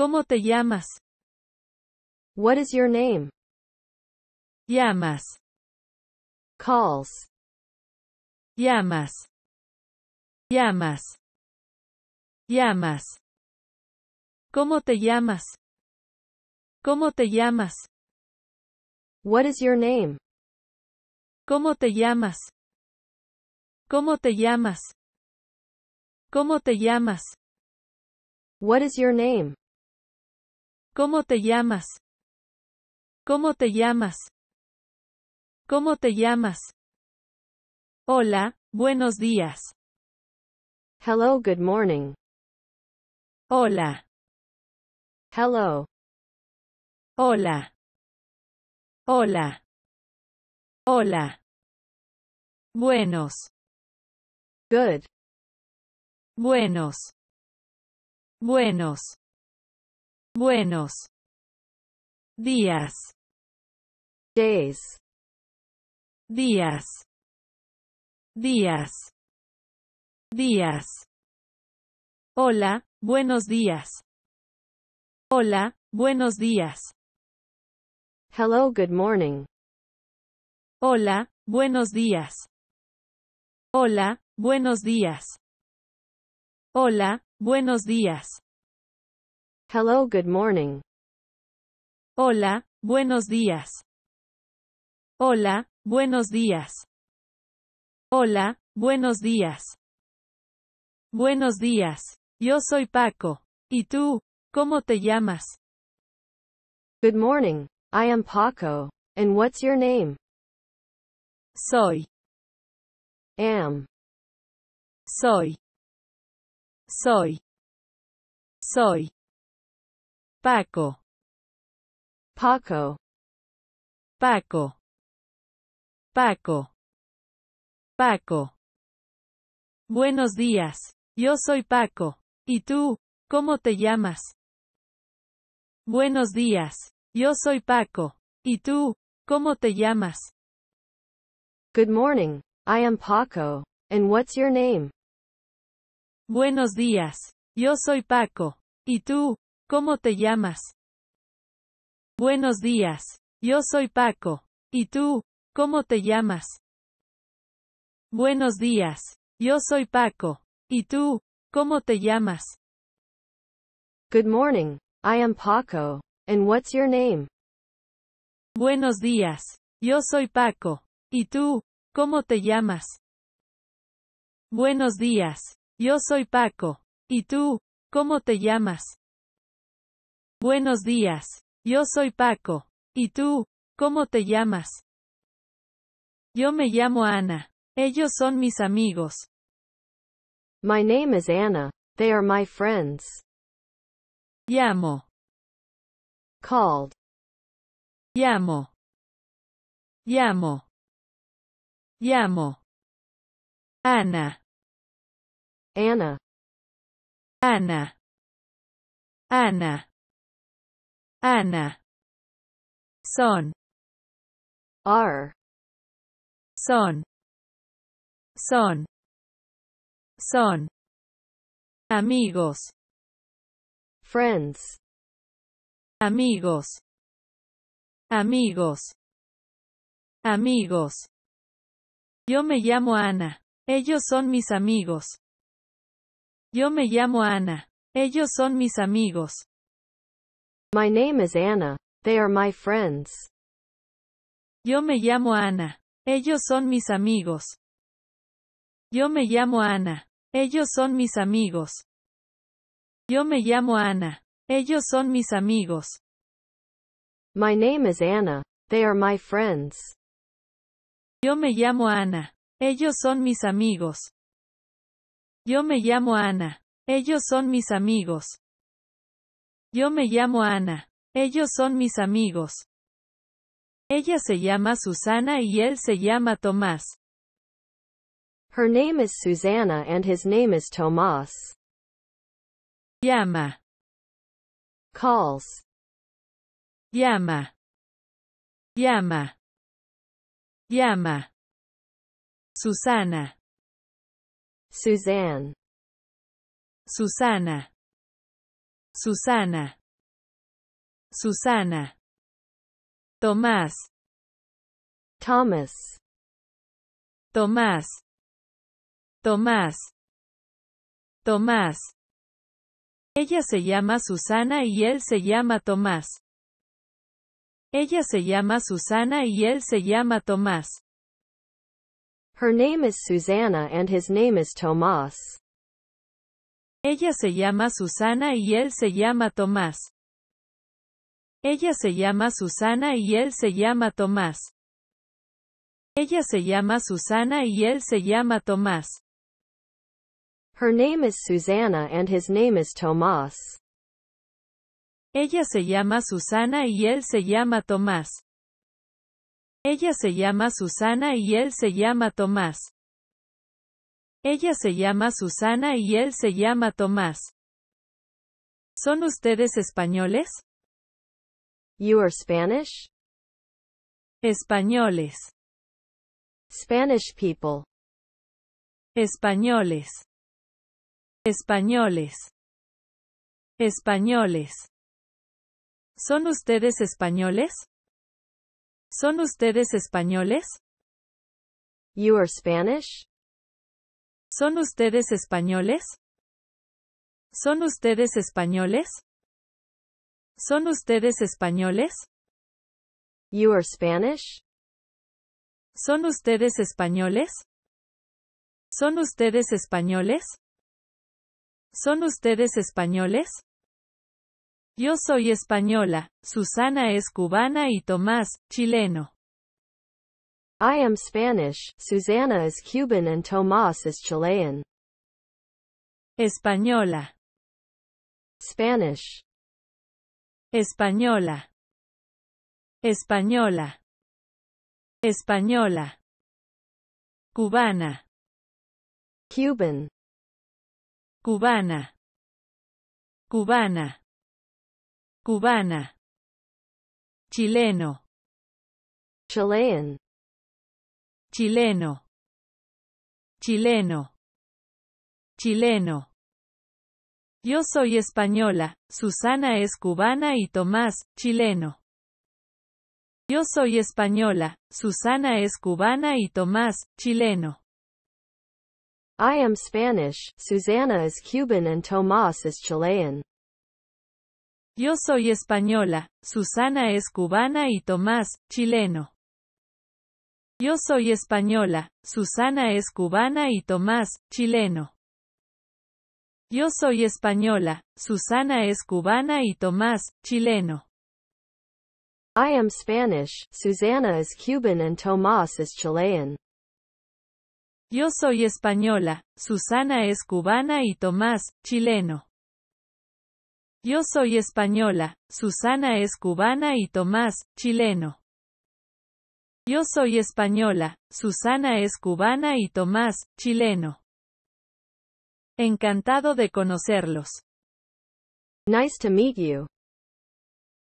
¿Cómo te llamas? What is your name? Llamas. Calls. Llamas. Llamas. Llamas. ¿Cómo te llamas? ¿Cómo te llamas? What is your name? ¿Cómo te llamas? ¿Cómo te llamas? ¿Cómo te llamas? What is your name? ¿Cómo te llamas? ¿Cómo te llamas? ¿Cómo te llamas? Hola, buenos días. Hello, good morning. Hola. Hello. Hola. Hola. Hola. Buenos. Good. Buenos. Buenos. Buenos días. Days. Días. Días. Días. Hola, buenos días. Hola, buenos días. Hello, good morning. Hola, buenos días. Hola, buenos días. Hola, buenos días. Hello, good morning. Hola, buenos días. Hola, buenos días. Hola, buenos días. Buenos días. Yo soy Paco. ¿Y tú? ¿Cómo te llamas? Good morning. I am Paco. And what's your name? Soy. Am. Soy. Soy. Soy. Paco. Paco. Paco. Paco. Paco. Buenos días. Yo soy Paco. ¿Y tú? ¿Cómo te llamas? Buenos días. Yo soy Paco. ¿Y tú? ¿Cómo te llamas? Good morning. I am Paco. And what's your name? Buenos días. Yo soy Paco. ¿Y tú? ¿Cómo te llamas? Buenos días. Yo soy Paco. ¿Y tú? ¿Cómo te llamas? Buenos días. Yo soy Paco. ¿Y tú? ¿Cómo te llamas? Good morning. I am Paco. And what's your name? Buenos días. Yo soy Paco. ¿Y tú? ¿Cómo te llamas? Buenos días. Yo soy Paco. ¿Y tú? ¿Cómo te llamas? Buenos días. Yo soy Paco. ¿Y tú? ¿Cómo te llamas? Yo me llamo Ana. Ellos son mis amigos. My name is Ana. They are my friends. Llamo. Called. Llamo. Llamo. Llamo. Ana. Ana. Ana. Ana. Ana. Son. Are. Son. Son. Son. Amigos. Friends. Amigos. Amigos. Amigos. Yo me llamo Ana. Ellos son mis amigos. Yo me llamo Ana. Ellos son mis amigos. My name is Anna. They are my friends. Yo me llamo Ana. Ellos son mis amigos. Yo me llamo Ana. Ellos son mis amigos. Yo me llamo Ana. Ellos son mis amigos. My name is Anna. They are my friends. Yo me llamo Ana. Ellos son mis amigos. Yo me llamo Ana. Ellos son mis amigos. Yo me llamo Ana. Ellos son mis amigos. Ella se llama Susana y él se llama Tomás. Her name is Susana and his name is Tomás. Llama. Calls. Llama. Llama. Llama. Susana. Suzanne. Susana. Susana. Susana. Tomás. Thomas. Tomás. Tomás. Tomás. Ella se llama Susana y él se llama Tomás. Ella se llama Susana y él se llama Tomás. Her name is susana and his name is tomás ella se llama Susana y él se llama Tomás. Ella se llama Susana y él se llama Tomás. Ella se llama Susana y él se llama Tomás. Her name is Susana and his name is Tomás. Ella se llama Susana y él se llama Tomás. Ella se llama Susana y él se llama Tomás. Ella se llama Susana y él se llama Tomás. ¿Son ustedes españoles? You are Spanish? Españoles. Spanish people. Españoles. Españoles. Españoles. ¿Son ustedes españoles? ¿Son ustedes españoles? You are Spanish? ¿Son ustedes españoles? ¿Son ustedes españoles? ¿Son ustedes españoles? You Spanish? ¿Son ustedes españoles? ¿Son ustedes españoles? ¿Son ustedes españoles? Yo soy española, Susana es cubana y Tomás, chileno. I am Spanish, Susana is Cuban and Tomas is Chilean. Española. Spanish. Española. Española. Española. Cubana. Cuban. Cubana. Cubana. Cubana. Chileno. Chilean. chileno, chileno, chileno. Yo soy española, Susana es cubana y Tomás, chileno. Yo soy española, Susana es cubana y Tomás, chileno. I am Spanish, Susana is Cuban and Tomás is Chilean. Yo soy española, Susana es cubana y Tomás, chileno. Yo soy española, Susana es cubana y Tomás, chileno. Yo soy española, Susana es cubana y Tomás, chileno. I am Spanish, Susana is Cuban and Tomás is Chilean. Yo soy española, Susana es cubana y Tomás, chileno. Yo soy española, Susana es cubana y Tomás, chileno. Yo soy española, Susana es cubana y Tomás, chileno. Encantado de conocerlos. Nice to meet you.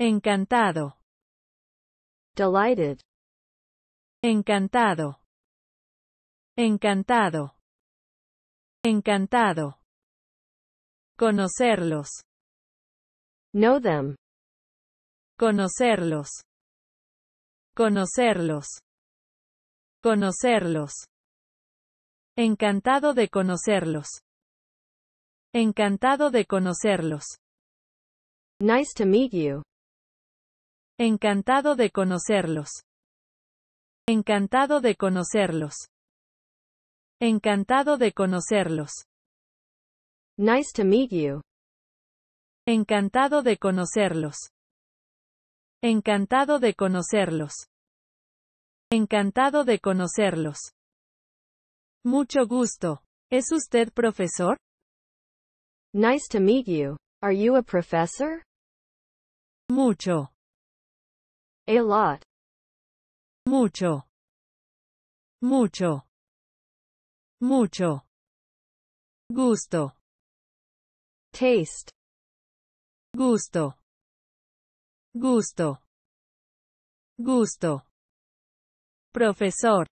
Encantado. Delighted. Encantado. Encantado. Encantado. Conocerlos. Know them. Conocerlos. Conocerlos. Conocerlos. Encantado de conocerlos. Encantado de conocerlos. Nice to meet you. Encantado de conocerlos. Encantado de conocerlos. Encantado de conocerlos. Nice to meet you. Encantado de conocerlos. Encantado de conocerlos. Encantado de conocerlos. Mucho gusto. ¿Es usted profesor? Nice to meet you. Are you a professor? Mucho. A lot. Mucho. Mucho. Mucho. Gusto. Taste. Gusto gusto, gusto, profesor,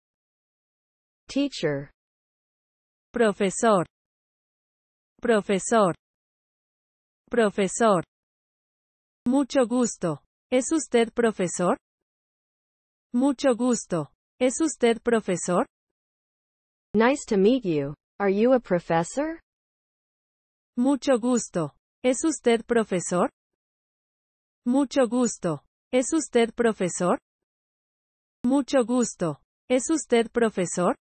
teacher, profesor, profesor, profesor, mucho gusto, ¿es usted profesor? Mucho gusto, ¿es usted profesor? Nice to meet you. Are you a professor? Mucho gusto. ¿Es usted profesor? Mucho gusto. ¿Es usted profesor? Mucho gusto. ¿Es usted profesor?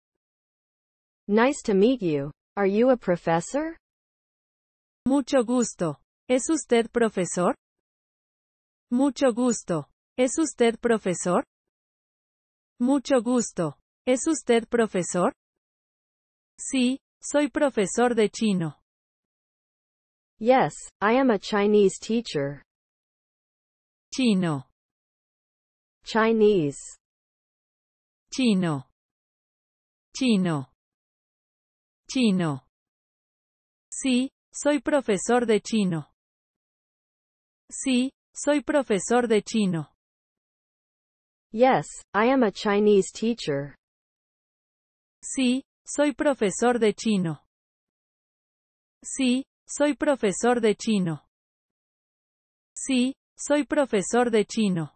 Nice to meet you. Are you a professor? Mucho gusto. ¿Es usted profesor? Mucho gusto. ¿Es usted profesor? Mucho gusto. ¿Es usted profesor? Sí, soy profesor de chino. Yes, I am a Chinese teacher chino Chinese chino chino chino sí soy profesor de chino sí soy profesor de chino yes i am a chinese teacher sí soy profesor de chino sí soy profesor de chino sí soy profesor de chino.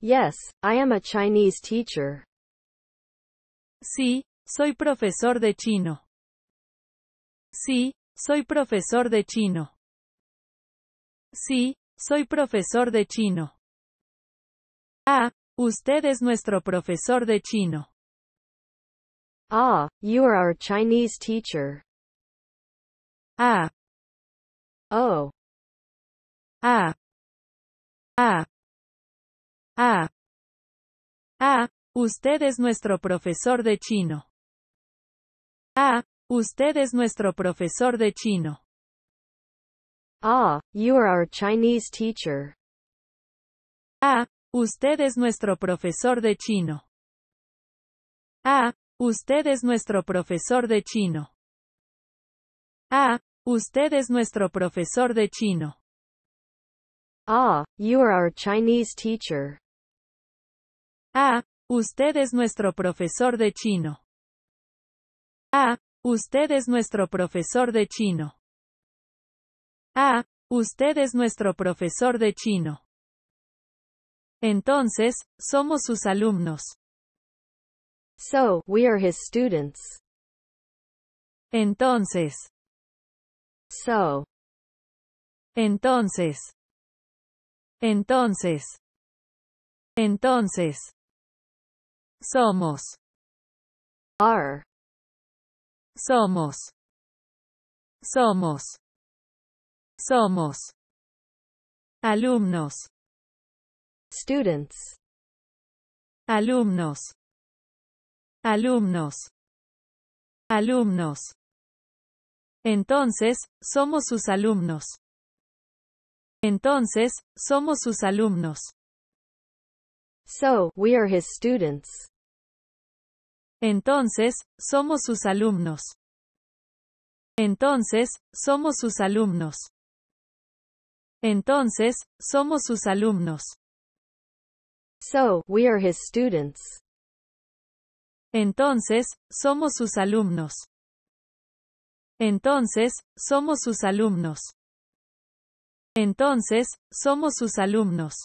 Yes, I am a Chinese teacher. Sí, soy profesor de chino. Sí, soy profesor de chino. Sí, soy profesor de chino. Ah, usted es nuestro profesor de chino. Ah, you are our Chinese teacher. Ah. Oh. Ah, ah, ah, ah. Usted es nuestro profesor de chino. Ah, Usted es nuestro profesor de chino. Ah, you are our Chinese teacher. Ah, usted es nuestro profesor de chino. Ah, usted es nuestro profesor de chino. Ah, usted es nuestro profesor de chino. Ah, you are our Chinese teacher. Ah, usted es nuestro profesor de chino. Ah, usted es nuestro profesor de chino. Ah, usted es nuestro profesor de chino. Entonces, somos sus alumnos. So, we are his students. Entonces. So. Entonces. Entonces. Entonces. Somos. Are. Somos. Somos. Somos. Alumnos. Students. Alumnos. Alumnos. Alumnos. Entonces, somos sus alumnos. Entonces, somos sus alumnos. So, we are his students. Entonces, somos sus alumnos. Entonces, somos sus alumnos. Entonces, somos sus alumnos. So, we are his students. Entonces, somos sus alumnos. Entonces, somos sus alumnos. Entonces, somos sus alumnos.